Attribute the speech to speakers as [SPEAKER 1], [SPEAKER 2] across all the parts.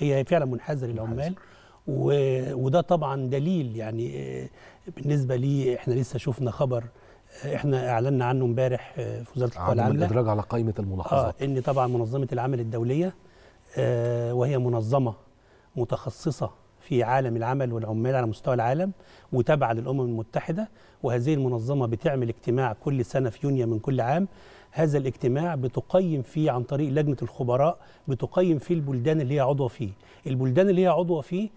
[SPEAKER 1] هي فعلا منحازه للعمال وده طبعا دليل يعني آه، بالنسبه لي احنا لسه شفنا خبر آه، احنا اعلنا عنه امبارح آه، في وزاره القوى العامله الادراج على قائمه الملاحظات اه ان طبعا منظمه العمل الدوليه آه وهي منظمه متخصصه في عالم العمل والعمال على مستوى العالم وتابعه للامم المتحده وهذه المنظمه بتعمل اجتماع كل سنه في يونيو من كل عام هذا الاجتماع بتقيم فيه عن طريق لجنه الخبراء بتقيم فيه البلدان اللي هي عضوه فيه البلدان اللي هي عضوه فيه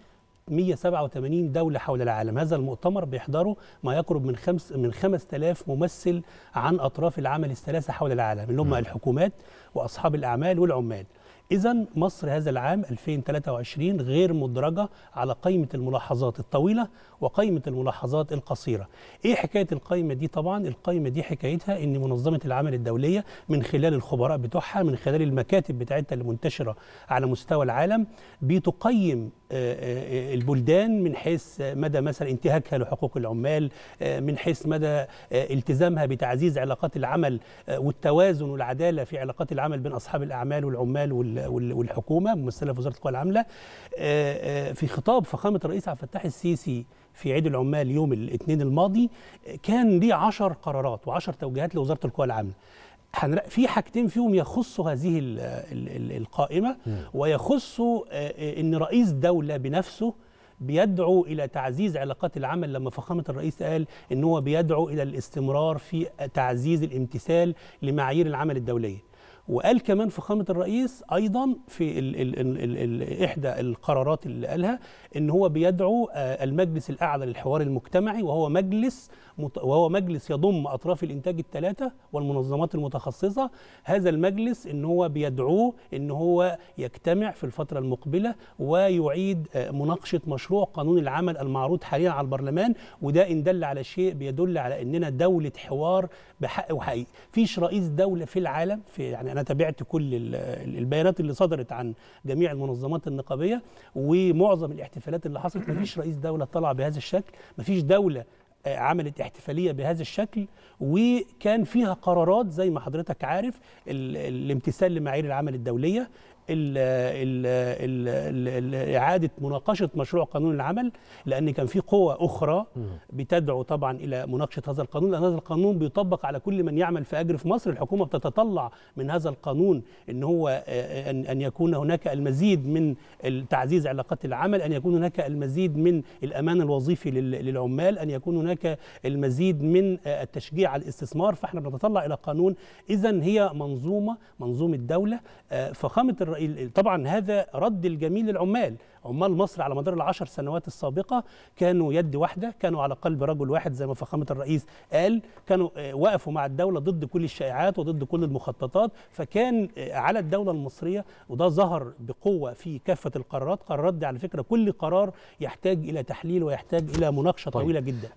[SPEAKER 1] 187 دولة حول العالم هذا المؤتمر بيحضره ما يقرب من خمس من 5000 ممثل عن أطراف العمل الثلاثة حول العالم اللي هم الحكومات وأصحاب الأعمال والعمال إذا مصر هذا العام 2023 غير مدرجة على قائمة الملاحظات الطويلة وقائمة الملاحظات القصيرة. إيه حكاية القائمة دي طبعا؟ القائمة دي حكايتها إن منظمة العمل الدولية من خلال الخبراء بتوعها من خلال المكاتب بتاعتها اللي منتشرة على مستوى العالم بتقيم البلدان من حيث مدى مثلا انتهاكها لحقوق العمال من حيث مدى التزامها بتعزيز علاقات العمل والتوازن والعداله في علاقات العمل بين اصحاب الاعمال والعمال والحكومه ممثله في وزاره القوى العامله في خطاب فخامه الرئيس عبد الفتاح السيسي في عيد العمال يوم الاثنين الماضي كان ليه 10 قرارات و10 توجيهات لوزاره القوى العامله في حاجتين فيهم يخصوا هذه القائمة ويخصوا أن رئيس دولة بنفسه بيدعو إلى تعزيز علاقات العمل لما فخامة الرئيس قال أنه بيدعو إلى الاستمرار في تعزيز الامتثال لمعايير العمل الدولية وقال كمان فخامه الرئيس ايضا في الـ الـ الـ الـ احدى القرارات اللي قالها ان هو بيدعو آه، المجلس الاعلى للحوار المجتمعي وهو مجلس وهو مجلس يضم اطراف الانتاج الثلاثه والمنظمات المتخصصه هذا المجلس ان هو بيدعوه ان هو يجتمع في الفتره المقبله ويعيد آه، مناقشه مشروع قانون العمل المعروض حاليا على البرلمان وده ان دل على شيء بيدل على اننا دوله حوار بحق وحقيقي فيش رئيس دوله في العالم في يعني انا تابعت كل البيانات اللي صدرت عن جميع المنظمات النقابيه ومعظم الاحتفالات اللي حصلت مفيش رئيس دوله طلع بهذا الشكل مفيش دوله آه، عملت احتفاليه بهذا الشكل وكان فيها قرارات زي ما حضرتك عارف الامتثال لمعايير العمل الدوليه إعادة مناقشة مشروع قانون العمل لأن كان في قوة أخرى بتدعو طبعا إلى مناقشة هذا القانون لأن هذا القانون بيطبق على كل من يعمل في أجر في مصر الحكومة بتتطلع من هذا القانون أن هو آه، آه، أن يكون هناك المزيد من تعزيز علاقات العمل أن يكون هناك المزيد من الأمان الوظيفي للعمال أن يكون هناك المزيد من آه، التشجيع على الاستثمار فإحنا بنتطلع إلى قانون إذا هي منظومة منظومة دولة فخامة الرئيس طبعا هذا رد الجميل للعمال عمال مصر على مدار العشر سنوات السابقة كانوا يد واحدة كانوا على قلب رجل واحد زي ما فخامة الرئيس قال كانوا آه، وقفوا مع الدولة ضد كل الشائعات وضد كل المخططات فكان آه، على الدولة المصرية وده ظهر بقوة في كافة القرارات قرارات دي على فكرة كل قرار يحتاج إلى تحليل ويحتاج إلى مناقشة طيب. طويلة جدا